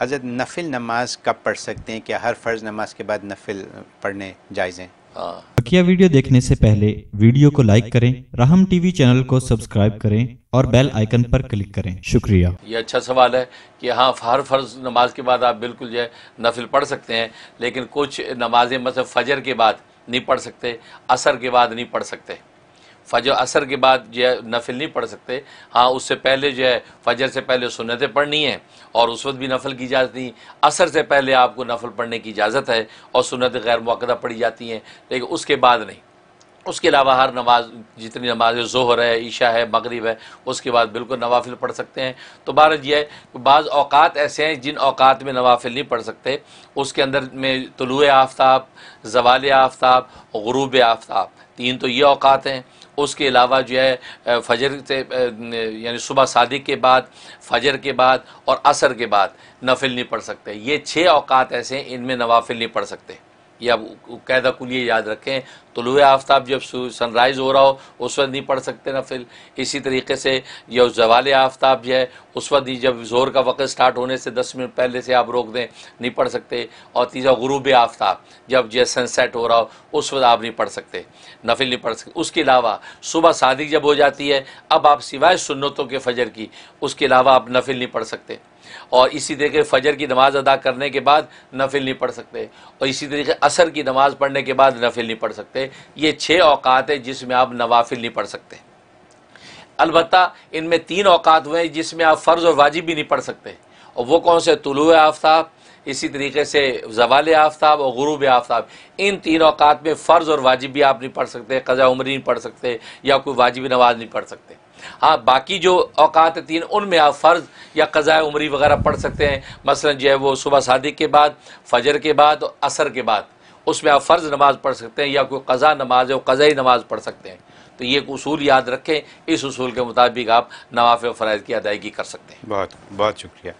हज़रत नफिल नमाज कब पढ़ सकते हैं क्या हर फ़र्ज़ नमाज के बाद नफिल पढ़ने जायजे हाँ। बकिया वीडियो देखने से पहले वीडियो को लाइक करें राहम टीवी चैनल को सब्सक्राइब करें और बेल आइकन पर क्लिक करें शुक्रिया ये अच्छा सवाल है कि हाँ हर फर्ज नमाज के बाद आप बिल्कुल जो है नफिल पढ़ सकते हैं लेकिन कुछ नमाजें मतलब फजर के बाद नहीं पढ़ सकते असर के बाद नहीं पढ़ सकते फजर असर के बाद जो है नफिल नहीं पढ़ सकते हाँ उससे पहले जो है फजर से पहले सुनतें पढ़नी है और उस वक्त भी नफल की इजाज़त नहीं असर से पहले आपको नफल पढ़ने की इजाज़त है और सुनत गैर मौकदा पढ़ी जाती हैं लेकिन उसके बाद नहीं उसके अलावा हर नमाज जितनी नमाज जोहर है ईशा है मगरब है उसके बाद बिल्कुल नवाफिल पढ़ सकते हैं तो भारत यह है बाज़ अवकात ऐसे हैं जिन अवकात में नवाफिल नहीं पढ़ सकते उसके अंदर में तलु आफ्ताब जवाल आफ्ताब गरूब आफ्ताब तीन तो ये अवकात हैं उसके अलावा जो है फजर से यानी सुबह सादिक के बाद फजर के बाद और असर के बाद नफिल नहीं पढ़ सकते ये छः अवकात ऐसे हैं इनमें नवाफिल नहीं पढ़ सकते या कैदा कुल याद रखें तो आफ्ताब जब सनराइज़ हो रहा हो उस वक्त नहीं पढ़ सकते नफिल इसी तरीके से यह जवाल आफ्ताब जो है उस वक्त ही जब जोर का वक़्त स्टार्ट होने से दस मिनट पहले से आप रोक दें नहीं पढ़ सकते और तीसरा गुरूब आफ्ताब जब जो सनसेट हो रहा हो उस वक्त आप नहीं पढ़ सकते नफिल नहीं पढ़ सकते उसके अलावा सुबह शादी जब हो जाती है अब आप सिवाय सुन्नतों के फजर की उसके अलावा आप नफिल नहीं पढ़ सकते और इसी तरीके फजर की नमाज़ अदा करने के बाद नफिल नहीं पढ़ सकते और इसी तरीके असर की नमाज पढ़ने के बाद नफिल नहीं पढ़ सकते ये छः अवकात है जिसमें आप नवाफिल नहीं पढ़ सकते अलबत् इनमें तीन अवकात हुए हैं जिसमें आप फ़र्ज़ और वाजिब भी नहीं पढ़ सकते और वो कौन से तुलु आफ्ताब इसी तरीके से जवाल आफ्ताब और गुरूब आफ्ताब इन तीन अवकात में फ़र्ज़ और वाजिब भी आप नहीं पढ़ सकते कज़ा उमरी नहीं पढ़ सकते या कोई वाजिब नमाज नहीं पढ़ सकते हाँ बाकी जो अवकात तीन उनमें आप फ़र्ज़ या कज़ा उम्री वगैरह पढ़ सकते हैं मसलन जो है वो सुबह शादी के बाद फजर के बाद और असर के बाद उसमें आप फ़र्ज़ नमाज पढ़ सकते हैं या कोई कज़ा नमाज है कज़ई नमाज पढ़ सकते हैं तो ये एक उसूल याद रखें इस उसूल के मुताबिक आप नवाफ़ फ़रज़ की अदायगी कर सकते हैं बहुत बहुत शुक्रिया